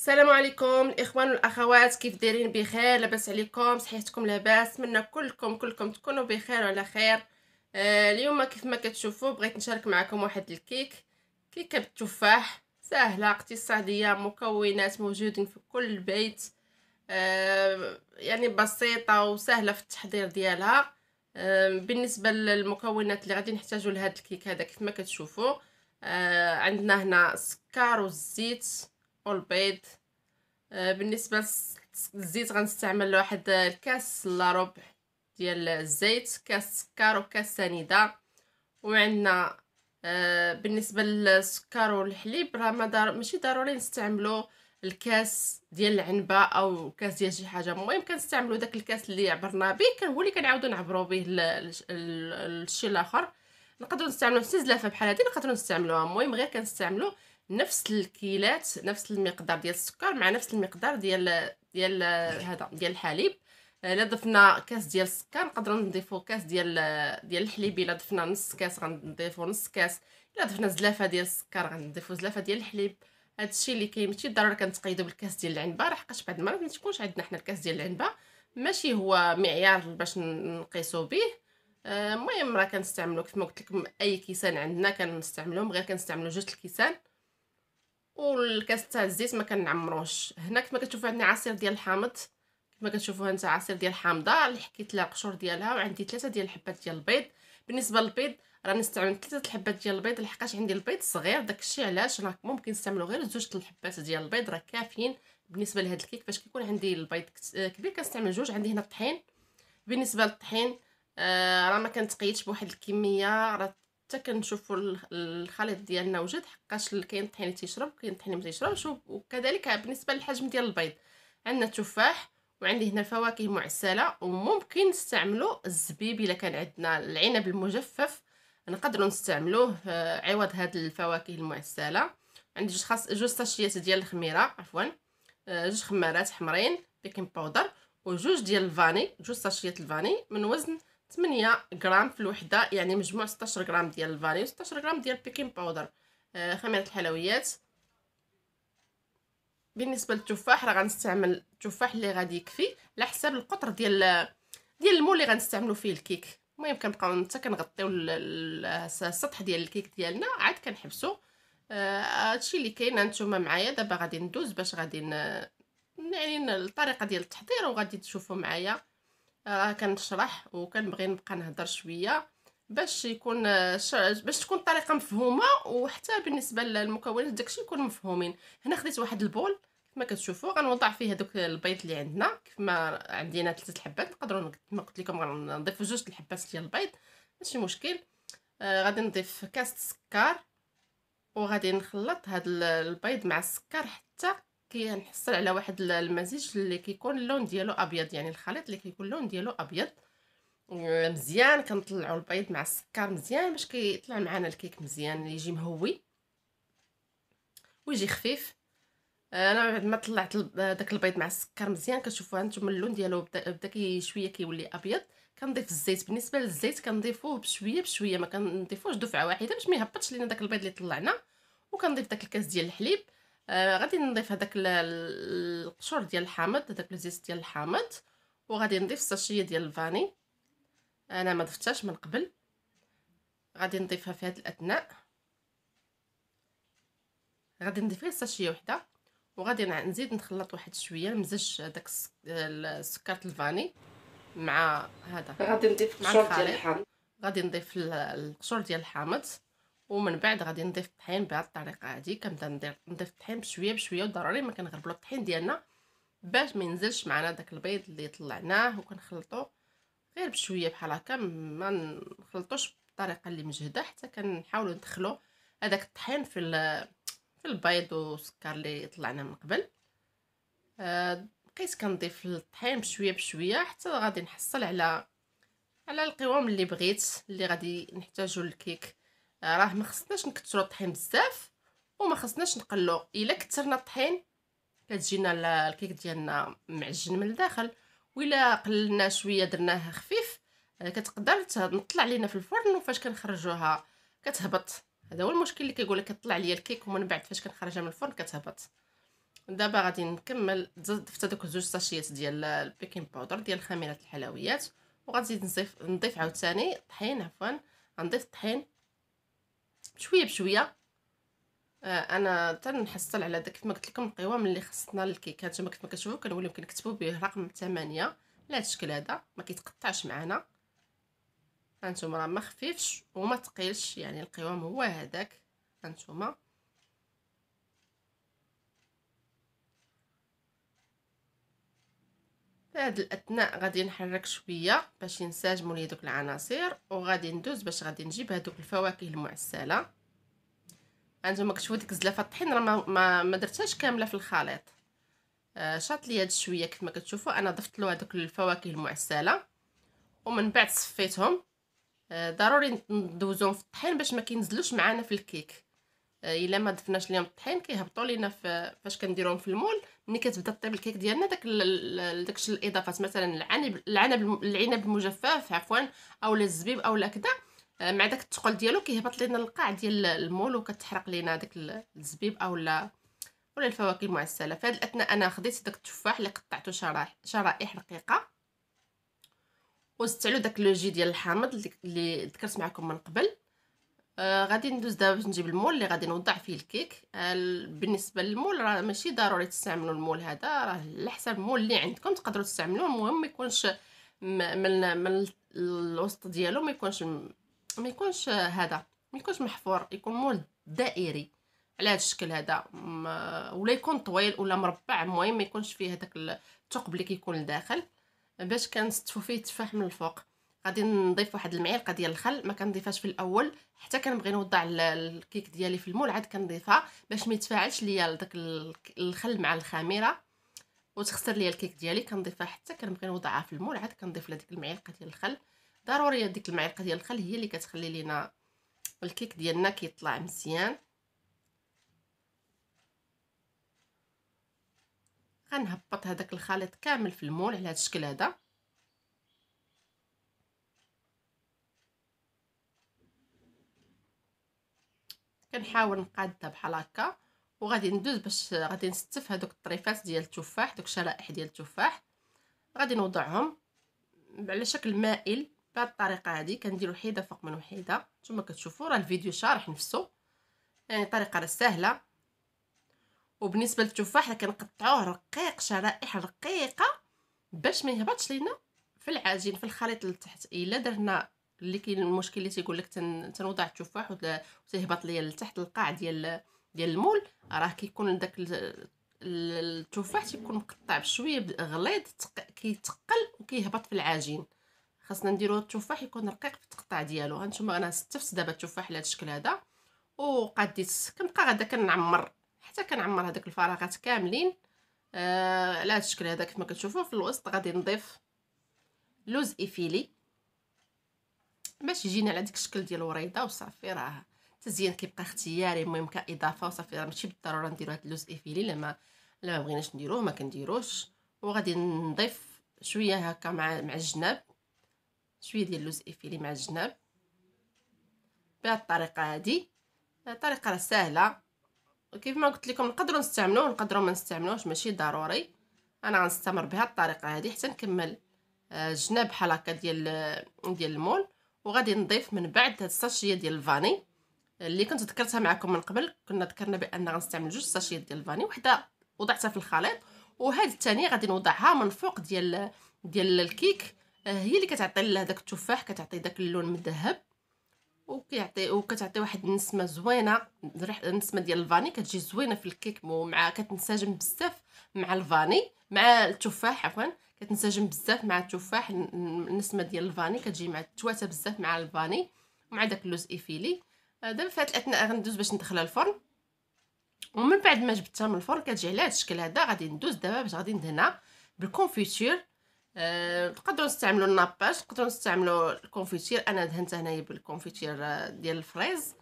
السلام عليكم الاخوان والاخوات كيف دايرين بخير لاباس عليكم صحيتكم لاباس منا كلكم كلكم تكونوا بخير وعلى خير آه اليوم كيف ما كتشوفوا بغيت نشارك معكم واحد الكيك كيكه بالتفاح سهله اقتصاديه مكونات موجودين في كل بيت آه يعني بسيطه وسهله في التحضير ديالها آه بالنسبه للمكونات اللي غادي نحتاجوا لهذا الكيك هذا كيف ما كتشوفوا آه عندنا هنا السكر والزيت والبيض آه، بالنسبه للزيت غنستعمل واحد آه، الكاس لا ربع ديال الزيت كاس سكر وكاس سنيده وعندنا آه، بالنسبه للسكر والحليب راه دار ماشي ضروري نستعملو الكاس ديال العنبه او كاس ديال شي حاجه المهم كنستعملو داك الكاس اللي عبرنا به كان هو اللي كنعاودو نعبرو به الشيء الاخر نقدروا نستعملو حتى زلافه بحال هذه نقدروا نستعملوها المهم غير كنستعملو نفس الكيلات نفس المقدار ديال السكر مع نفس المقدار ديال ديال هذا ديال الحليب آه، الا ضفنا كاس ديال السكر نقدروا نضيفوا كاس ديال ديال الحليب الا ضفنا نص كاس غنضيفوا نص كاس الا ضفنا زلافه ديال السكر غنضيفوا زلافه ديال الحليب الشيء اللي كاين ماشي ضروري كنتقيدوا بالكاس ديال العنبه لحقاش بعض المرات ما تكونش عندنا حنا الكاس ديال العنبه ماشي هو معيار باش نقيسو به آه، المهم راه كنستعملو كيف ما قلت لكم اي كيسان عندنا كنستعملهم غير كنستعملو جوج الكيسان والكاس تاع الزيت ما كنعمروش هنا كما كتشوفوا عندنا عصير ديال الحامض كما كتشوفوا نتا عصير ديال الحامضه اللي حكيت لها القشور ديالها وعندي ثلاثه ديال الحبات ديال البيض بالنسبه للبيض راني استعملت ثلاثه الحبات ديال البيض لحقاش عندي البيض صغير داكشي علاش راه ممكن نستعملوا غير زوج الحبات ديال البيض راه كافيين بالنسبه لهاد الكيك فاش كيكون عندي البيض آه، كبير كنستعمل جوج عندي هنا الطحين بالنسبه للطحين آه راه ما كنتقيدش بواحد الكميه راه حتى كنشوفوا الخليط ديالنا وجد حقاش كاين الطحين تيشرب كاين الطحين ما تيشربش وكذلك بالنسبه للحجم ديال البيض عندنا التفاح وعندي هنا الفواكه معسله وممكن نستعملوا الزبيب الا كان عندنا العنب المجفف نقدروا نستعملوه آه، عوض هاد الفواكه المعسله عندي جوج خاص جوج طاشيات ديال الخميره عفوا آه، جوج خمارات حمرين بيكنج باودر وجوج ديال الفاني جوج طاشيات الفاني من وزن 8 غرام في الوحده يعني مجموع 16 غرام ديال الفاني و16 غرام ديال بيكين باودر خميره آه، الحلويات بالنسبه للتفاح راه غنستعمل التفاح اللي غادي يكفي على حساب القطر ديال ديال المول اللي غنستعملو فيه الكيك المهم كنبقاو حتى كنغطيو السطح ديال الكيك ديالنا عاد كنحبسو آه، هادشي اللي كاين انتما معايا دابا غادي ندوز باش غادي يعني الطريقه ديال التحضير وغادي تشوفوا معايا راه كنشرح وكنبغي نبقى نهضر شويه باش يكون آه، باش تكون الطريقه مفهومه وحتى بالنسبه للمكونات داكشي يكون مفهومين هنا خديت واحد البول كما كتشوفوا غنوضع فيه هذوك البيض اللي عندنا كما عندنا ثلاثه الحبات نقدروا كما قلت لكم غنضيفوا جوج الحبات ديال البيض ماشي مشكل آه غادي نضيف كاس السكر وغادي نخلط هذا البيض مع السكر حتى كنحصل على واحد المزيج اللي كيكون اللون ديالو ابيض يعني الخليط اللي كيكون اللون ديالو ابيض مزيان كنطلعوا البيض مع السكر مزيان باش كيطلع معنا الكيك مزيان يجي مهوي ويجي خفيف انا بعد ما طلعت داك البيض مع السكر مزيان كتشوفوا هانتوما اللون ديالو بدا, بدا كي شويه كيولي ابيض كنضيف الزيت بالنسبه للزيت كنضيفوه بشويه بشويه ما كنضيفوش دفعه واحده باش ما يهبطش لينا داك البيض اللي طلعنا وكنضيف داك الكاس ديال الحليب آه، غادي نضيف هذاك القشور ديال الحامض هذاك الزيت ديال الحامض وغادي نضيف الساشيه ديال الفاني انا ما ضفتهاش من قبل غادي نضيفها في هاد الاثناء غادي نضيف غير ساشيه وحده وغادي نزيد نخلط واحد شويه نمزج داك السكر الفاني مع هذا غادي نضيف القشور ديال الحامض غادي نضيف القشور ديال الحامض ومن بعد غادي نضيف الطحين بهذه الطريقه هذه كنبدا ندير نضيف الطحين بشويه بشويه وضروري ما كنغربلو الطحين ديالنا باش ما ينزلش معنا داك البيض اللي طلعناه وكنخلطو غير بشويه بحال هكا ما نخلطوش بالطريقه اللي مجهده حتى كنحاولوا ندخلو هذاك الطحين في في البيض والسكر اللي طلعنا من قبل آه، بقيت كنضيف الطحين بشويه بشويه حتى غادي نحصل على على القوام اللي بغيت اللي غادي نحتاجو للكيك راه ما خصناش نكثروا الطحين بزاف وما خصناش نقلو الا كثرنا الطحين كتجينا الكيك ديالنا معجن من الداخل ولا قللنا شويه درناها خفيف آه، كتقدر تطلع لينا في الفرن وفاش كنخرجوها كتهبط هذا هو المشكل اللي كيقول لك كطلع ليا الكيك ومن بعد فاش كنخرجها من الفرن كتهبط دابا غادي نكمل ضفت هذوك زوج ساشيات ديال البيكين باودر ديال خميره الحلويات وغادي نضيف نضيف عاوتاني طحين عفوا غنضيف الطحين شويه بشويه آه انا تنحصل على داك كما قلت لكم القوام اللي خصنا للكيكات كما كنت كتشوفوا كنولي يمكن نكتبوا به رقم 8 على هذا الشكل هذا ما كيتقطعش معنا هانتوما راه ما خفيفش وما ثقيلش يعني القوام هو هذاك هانتوما في هاد الاثناء غادي نحرك شويه باش ينسجموا لي دوك العناصر وغادي ندوز باش غادي نجيب هادوك الفواكه المعسله هانتوما كتشوفوا ديك الزلافه الطحين راه ما, ما, درتهاش كامله في الخليط آه، شاط لي هاد شويه كيف ما كتشوفوا انا ضفت له هادوك الفواكه المعسله ومن بعد صفيتهم آه، ضروري ندوزهم في الطحين باش ما كينزلوش معانا في الكيك آه، الا ما ضفناش ليهم الطحين كيهبطوا لينا فاش كنديروهم في المول ملي كتبدا طيب الكيك ديالنا داك داكشي الاضافات مثلا العنب العنب العنب المجفف عفوا اولا الزبيب اولا كدا آه، مع داك الثقل ديالو كيهبط لينا القاع ديال المول وكتحرق لينا داك الزبيب اولا ولا الفواكه المعسله في الاثناء انا خديت داك التفاح اللي قطعته شرائح شرائح رقيقه وزدت عليه داك لوجي ديال الحامض اللي ذكرت معكم من قبل آه، غادي ندوز دابا باش نجيب المول اللي غادي نوضع فيه الكيك آه، بالنسبه للمول راه ماشي ضروري تستعملوا المول هذا راه على حساب المول اللي عندكم تقدروا تستعملوه المهم ما يكونش من من الوسط ديالو ما يكونش ما يكونش هذا ما يكونش محفور يكون مول دائري على هذا الشكل هذا ولا يكون طويل ولا مربع المهم ما يكونش فيه هذاك الثقب اللي كيكون لداخل باش كنستفو فيه التفاح من الفوق غادي نضيف واحد المعلقه ديال الخل ما كنضيفهاش في الاول حتى كنبغي نوضع الكيك ديالي في المول عاد كنضيفها باش ما يتفاعلش ليا داك الخل مع الخميره وتخسر ليا الكيك ديالي كنضيفها حتى كنبغي نوضعها في المول عاد كنضيف لها ديك المعلقه ديال الخل ضروري ديك المعلقه ديال الخل هي اللي كتخلي لينا الكيك ديالنا كيطلع مزيان غنهبط هذاك الخليط كامل في المول على هذا الشكل هذا كنحاول نقادها بحال هكا وغادي ندوز باش غادي نستف هذوك الطريفات ديال التفاح دوك الشرائح ديال التفاح غادي نوضعهم على شكل مائل بهذه الطريقه هذه كندير حيده فوق من وحيده نتوما كتشوفوا راه الفيديو شارح نفسه يعني طريقه راه سهله وبالنسبه للتفاح كنقطعوه رقيق شرائح رقيقه باش ما يهبطش لينا في العجين في الخليط لتحت الا درنا اللي كاين المشكل اللي تيقول لك تن... تنوضع التفاح وتهبط ليا لتحت القاع ديال ديال المول راه كيكون داك التفاح تيكون مقطع بشويه غليظ كيتقل وكيهبط في العجين خاصنا نديرو التفاح يكون رقيق في التقطاع ديالو هانتوما انا ستفت دابا التفاح على هذا الشكل هذا وقديت كنبقى غدا كنعمر حتى كنعمر هذاك الفراغات كاملين آه على هذا الشكل هذا كما كتشوفوا في الوسط غادي نضيف لوز ايفيلي باش يجينا على ديك الشكل ديال الوريضه وصافي راه التزيين كيبقى اختياري المهم كاضافه وصافي راه ماشي بالضروره نديرو هاد اللوز ايفيلي لما لا ما بغيناش نديروه ما كنديروش وغادي نضيف شويه هكا مع مع الجناب شويه ديال اللوز ايفيلي مع الجناب بهاد الطريقه هادي الطريقه راه سهله وكيف ما قلت لكم نقدروا نستعملوه نقدروا ما نستعملوش ماشي ضروري انا غنستمر بهاد الطريقه هادي حتى نكمل آه، الجناب بحال هكا ديال ديال المول وغادي نضيف من بعد هاد الساشيه ديال الفاني آه، اللي كنت ذكرتها معكم من قبل كنا ذكرنا بان غنستعمل جوج ساشيات ديال الفاني وحده وضعتها في الخليط وهاد الثانيه غادي نوضعها من فوق ديال ديال الكيك آه، هي اللي كتعطي لهداك التفاح كتعطي داك اللون مذهب وكيعطي وكتعطي واحد النسمه زوينه النسمه ديال الفاني كتجي زوينه في الكيك ومع كتنسجم بزاف مع الفاني مع التفاح عفوا كتنسجم بزاف مع التفاح النسمه ديال الفاني كتجي مع التواتة بزاف مع الفاني ومع داك اللوز ايفيلي آه، دابا في هاد الاثناء غندوز باش ندخلها الفرن ومن بعد ما جبتها من الفرن كتجي على هاد الشكل هذا غادي ندوز دابا باش غادي ندهنها بالكونفيتير تقدروا أه نستعملوا الناباج تقدروا تستعملوا الكونفيتير انا دهنت هنايا بالكونفيتير آه، ديال الفريز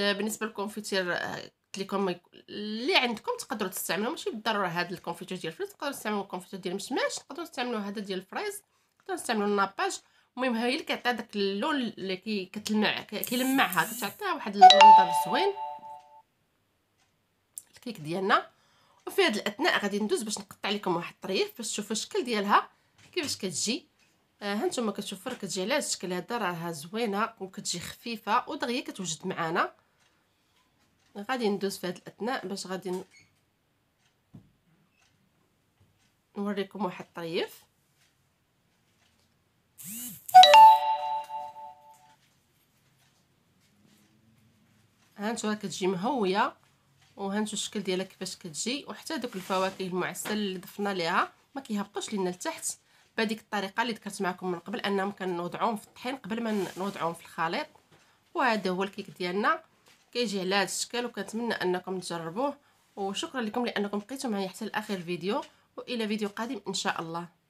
آه، بالنسبه للكونفيتير قلت لكم اللي عندكم تقدروا تستعملوا ماشي بالضروره هذا الكونفيتور ديال الفريز تقدروا تستعملوا الكونفيتور ديال المشماش تقدروا تستعملوا هذا ديال الفريز تقدروا تستعملوا الناباج المهم هي اللي كتعطي داك اللون اللي كي كتلمع كيلمعها كتعطيها واحد المنظر زوين الكيك ديالنا وفي هاد الاثناء غادي ندوز باش نقطع لكم واحد الطريف باش تشوفوا الشكل ديالها كيفاش كتجي آه، ها آه نتوما كتشوفوا راه كتجي على الشكل هذا راها زوينه وكتجي خفيفه ودغيا كتوجد معانا غادي ندوز في هاد الاثناء باش غادي نوريكم واحد الطريف هانتو كتجي مهويه وهانتو الشكل ديالها كيفاش كتجي وحتى دوك الفواكه المعسل اللي ضفنا ليها ما كيهبطوش لينا لتحت بهذيك الطريقه اللي ذكرت معكم من قبل انهم كنوضعوهم في الطحين قبل ما نوضعوهم في الخليط وهذا هو الكيك ديالنا كيجي على هذا الشكل وكنتمنى انكم تجربوه وشكرا لكم لانكم بقيتوا معايا حتى لاخر فيديو والى فيديو قادم ان شاء الله